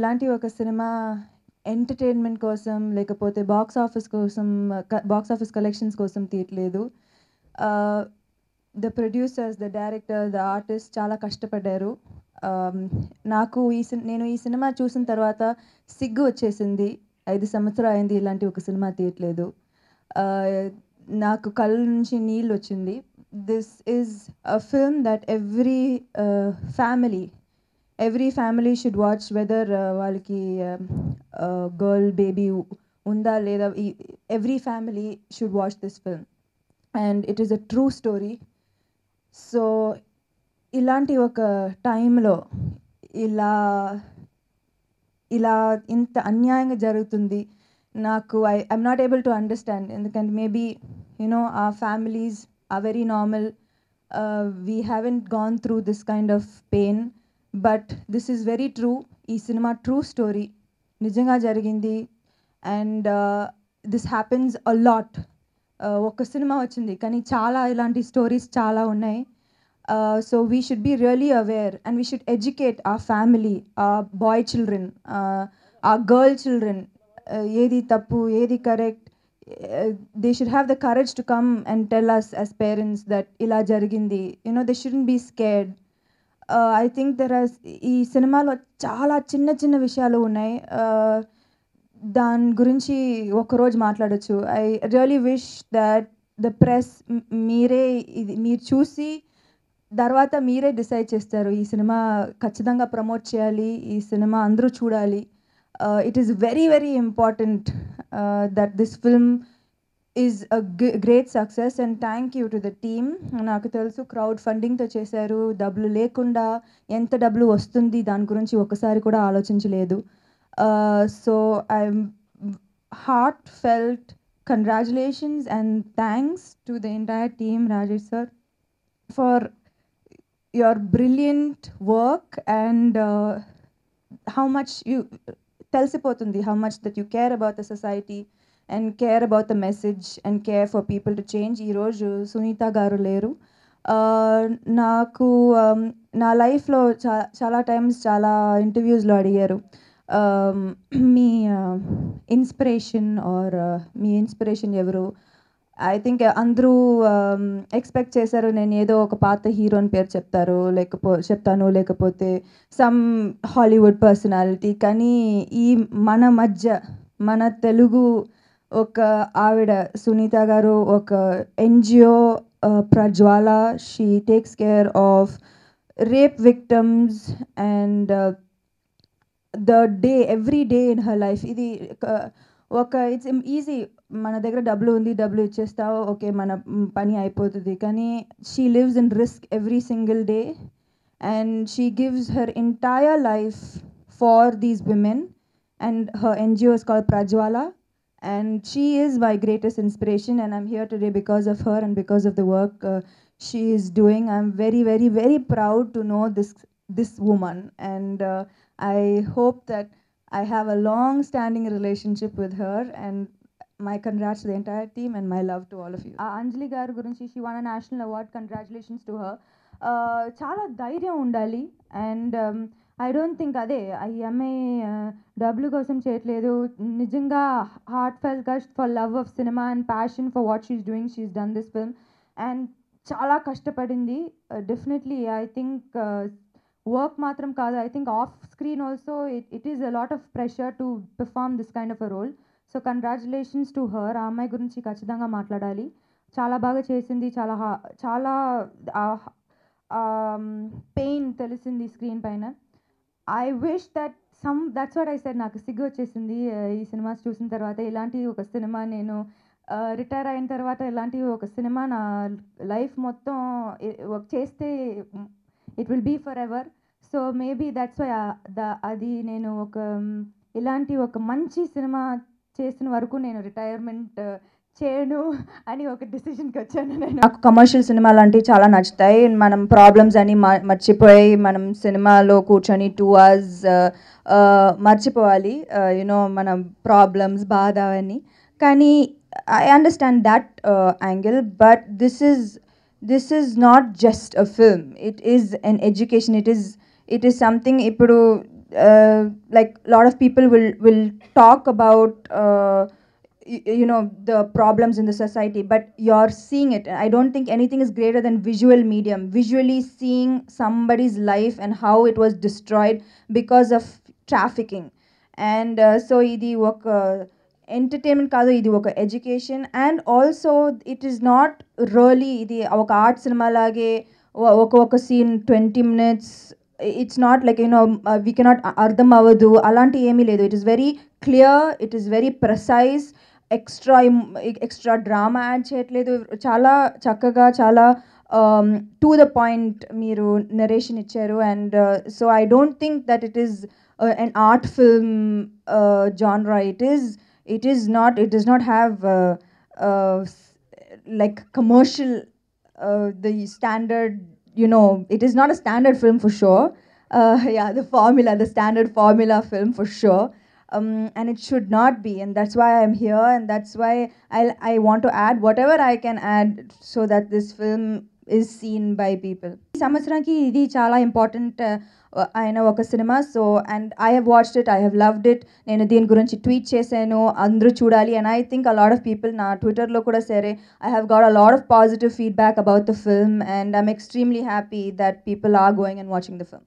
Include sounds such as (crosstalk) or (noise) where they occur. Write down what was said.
ఇలాంటి ఒక cinema entertainment కోసం లేకపోతే బాక్స్ ఆఫీస్ కోసం బాక్స్ ఆఫీస్ కలెక్షన్స్ కోసం తీయట్లేదు the producers the director the artist చాలా కష్టపడ్డారు నాకు ఈ నేను ఈ సినిమా చూసిన తర్వాత సిగ్గు వచ్చేసింది ఐదు సంవత్సరాలు అయింది ఇలాంటి ఒక సినిమా తీయట్లేదు నాకు కళ్ళ నుంచి నీళ్ళు వచ్చింది this is a film that every family every family should watch whether uh, valiki um, uh, girl baby unda leda every family should watch this film and it is a true story so ilanti oka time lo ila ila inta anyayanga jarutundi naaku i am not able to understand And maybe you know our families are very normal uh, we haven't gone through this kind of pain but this is very true ఈ cinema true story నిజంగా జరిగింది and this happens a lot ఒక cinema వచ్చింది కానీ చాలా ఇలాంటి stories చాలా ఉన్నాయి so we should be really aware and we should educate uh family uh boy children uh girl children ఏది తప్పు ఏది correct they should have the courage to come and tell us as parents that ఇలా జరిగింది you know they shouldn't be scared I think there are ఈ సినిమాలో చాలా చిన్న చిన్న విషయాలు ఉన్నాయి uh, దాని గురించి ఒకరోజు మాట్లాడొచ్చు I really wish that the press మీరే ఇది మీరు చూసి తర్వాత మీరే డిసైడ్ చేస్తారు ఈ సినిమా ఖచ్చితంగా ప్రమోట్ చేయాలి ఈ సినిమా అందరూ చూడాలి it is very very important that this film is a great success and thank you to the team నాకు తెలుసు క్రౌడ్ ఫండింగ్తో చేశారు డబ్బులు లేకుండా ఎంత డబ్బులు వస్తుంది దాని గురించి ఒకసారి కూడా ఆలోచించలేదు so I heartfelt congratulations and thanks to the entire team Rajesh sir for your brilliant work and how much you తెలిసిపోతుంది how much that you care about the society and care about the message and care for people to change ఈరోజు సునీత గారు లేరు నాకు um, నా లైఫ్లో చా చాలా times చాలా ఇంటర్వ్యూస్లో అడిగారు um, మీ ఇన్స్పిరేషన్ ఆర్ మీ ఇన్స్పిరేషన్ ఎవరు ఐ థింక్ అందరూ ఎక్స్పెక్ట్ um, చేశారు నేను ఏదో ఒక పాత హీరోని పేరు చెప్తారు లేకపో చెప్తాను లేకపోతే సమ్ హాలీవుడ్ పర్సనాలిటీ కానీ ఈ మన మధ్య మన తెలుగు ఒక ఆవిడ సునీత గారు ఒక NGO Prajwala she takes care of rape victims and the day every day in her life ఇది ఒక ఇట్స్ ఈజీ మన దగ్గర డబ్బులు ఉంది డబ్బులు ఇచ్చేస్తావు ఓకే మన పని అయిపోతుంది కానీ she lives in risk every single day and she gives her entire life for these women and her NGOs call Prajwala And she is my greatest inspiration, and I'm here today because of her and because of the work uh, she is doing. I'm very, very, very proud to know this this woman, and uh, I hope that I have a long-standing relationship with her. And my congrats to the entire team, and my love to all of you. Uh, Anjali Gar Gurunshi, she won a national award. Congratulations to her. చాలా ధైర్యం ఉండాలి and I don't think అదే I అమ్మాయి W కోసం చేయట్లేదు నిజంగా heartfelt just for love of cinema and passion for what she's doing she's done this film and చాలా కష్టపడింది డెఫినెట్లీ ఐ థింక్ వర్క్ మాత్రం కాదు I think off screen also it it is a lot of pressure to perform this kind of a role so congratulations to her ఆ అమ్మాయి గురించి ఖచ్చితంగా మాట్లాడాలి చాలా బాగా చేసింది చాలా చాలా పెయిన్ తెలిసింది స్క్రీన్ పైన I wish that some that's what I sir నాకు సిగ్గు వచ్చేసింది ఈ సినిమాస్ చూసిన తర్వాత ఇలాంటి ఒక సినిమా నేను రిటైర్ అయిన తర్వాత ఇలాంటి ఒక సినిమా నా లైఫ్ మొత్తం చేస్తే it will be forever so maybe that's why the అది నేను ఒక ఇలాంటి ఒక మంచి సినిమా చేసిన వరకు నేను రిటైర్మెంట్ చేయను అని ఒక డిసిషన్కి వచ్చాను నేను నాకు కమర్షియల్ సినిమాలు అంటే చాలా నచ్చుతాయి మనం ప్రాబ్లమ్స్ అని మర్చిపోయి మనం సినిమాలో కూర్చొని టూ అవర్స్ uh, uh, మర్చిపోవాలి యూనో uh, మన ప్రాబ్లమ్స్ బాధ అని కానీ I understand that angle but this is this is not just a film it is an education it is it is something ఇప్పుడు like lot of people will will talk about you know the problems in the society but you're seeing it i don't think anything is greater than visual medium visually seeing somebody's life and how it was destroyed because of trafficking and uh, so idi oka entertainment కాదు idi ఒక education, and also it is not really idi ఇది ఒక art cinema లాగే ఒక ఒక scene twenty minutes it's not like you know we cannot అర్థం అవ్వదు అలాంటి ఏమీ లేదు it is very clear it is very precise extra extra drama add చేయట్లేదు చాలా చక్కగా చాలా టు ద పాయింట్ మీరు నరేషన్ ఇచ్చారు and so I don't think that it is an art film uh, genre. It is it is not it does not have uh, uh, like commercial the standard you know it is not a standard film for sure. (laughs) yeah, the formula the standard formula film for sure. um, and it should not be and that's why i'm here and that's why i i want to add whatever i can add so that this film is seen by people ఈ సంవత్సరానికి ఇది చాలా important ఆయన uh, ఒక cinema so and I have watched it I have loved it నేను దీని గురించి tweet చేశాను అందరూ చూడాలి and I think a lot of people నా ట్విట్టర్లో కూడా సరే I have got a lot of positive feedback about the film and I'm extremely happy that people are going and watching the film